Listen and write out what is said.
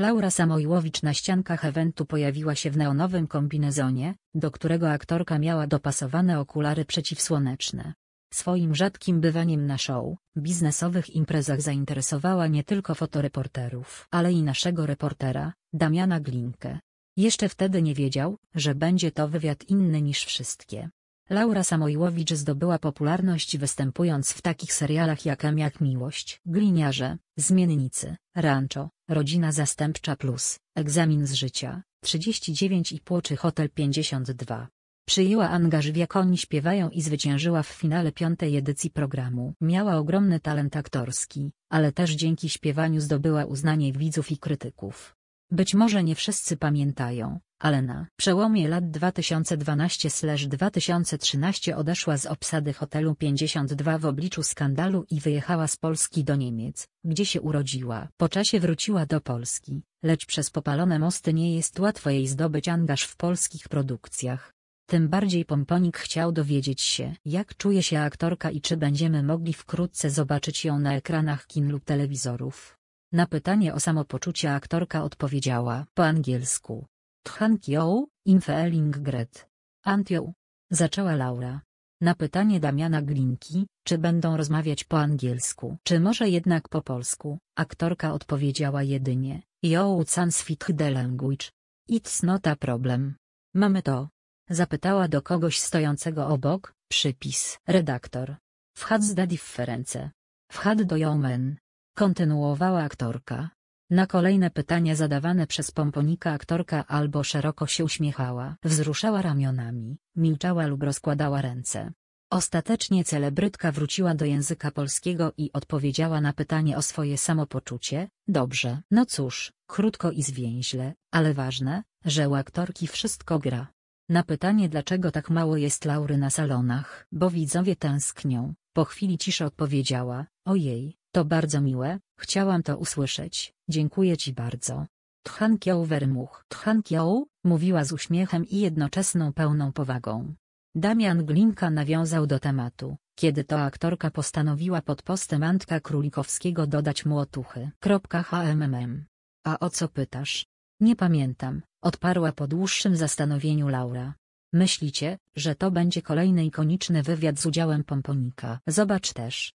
Laura Samojłowicz na ściankach eventu pojawiła się w neonowym kombinezonie, do którego aktorka miała dopasowane okulary przeciwsłoneczne. Swoim rzadkim bywaniem na show, biznesowych imprezach zainteresowała nie tylko fotoreporterów, ale i naszego reportera, Damiana Glinkę. Jeszcze wtedy nie wiedział, że będzie to wywiad inny niż wszystkie. Laura Samojłowicz zdobyła popularność występując w takich serialach jak M jak Miłość, Gliniarze, Zmiennicy, Rancho, Rodzina Zastępcza Plus, Egzamin z Życia, 39 i Płoczy Hotel 52. Przyjęła angaż w jak oni śpiewają i zwyciężyła w finale piątej edycji programu. Miała ogromny talent aktorski, ale też dzięki śpiewaniu zdobyła uznanie widzów i krytyków. Być może nie wszyscy pamiętają, ale na przełomie lat 2012-2013 odeszła z obsady hotelu 52 w obliczu skandalu i wyjechała z Polski do Niemiec, gdzie się urodziła. Po czasie wróciła do Polski, lecz przez popalone mosty nie jest łatwo jej zdobyć angaż w polskich produkcjach. Tym bardziej Pomponik chciał dowiedzieć się, jak czuje się aktorka i czy będziemy mogli wkrótce zobaczyć ją na ekranach kin lub telewizorów. Na pytanie o samopoczucie aktorka odpowiedziała po angielsku. Tchankioł, gret. Antio, Zaczęła Laura. Na pytanie Damiana Glinki, czy będą rozmawiać po angielsku, czy może jednak po polsku, aktorka odpowiedziała jedynie, Yo sans fit the language. It's not a problem. Mamy to. Zapytała do kogoś stojącego obok, przypis, redaktor. Wchad z difference. Wchad do yeomen. Kontynuowała aktorka. Na kolejne pytania zadawane przez pomponika aktorka albo szeroko się uśmiechała, wzruszała ramionami, milczała lub rozkładała ręce. Ostatecznie celebrytka wróciła do języka polskiego i odpowiedziała na pytanie o swoje samopoczucie, dobrze. No cóż, krótko i zwięźle, ale ważne, że u aktorki wszystko gra. Na pytanie dlaczego tak mało jest Laury na salonach, bo widzowie tęsknią, po chwili ciszy odpowiedziała, ojej, to bardzo miłe, chciałam to usłyszeć, dziękuję ci bardzo. Tchankioł Wermuch. Tchankioł, mówiła z uśmiechem i jednoczesną pełną powagą. Damian Glinka nawiązał do tematu, kiedy to aktorka postanowiła pod postem Antka Królikowskiego dodać mu otuchy. HMMM. A o co pytasz? Nie pamiętam, odparła po dłuższym zastanowieniu Laura. Myślicie, że to będzie kolejny ikoniczny wywiad z udziałem Pomponika. Zobacz też,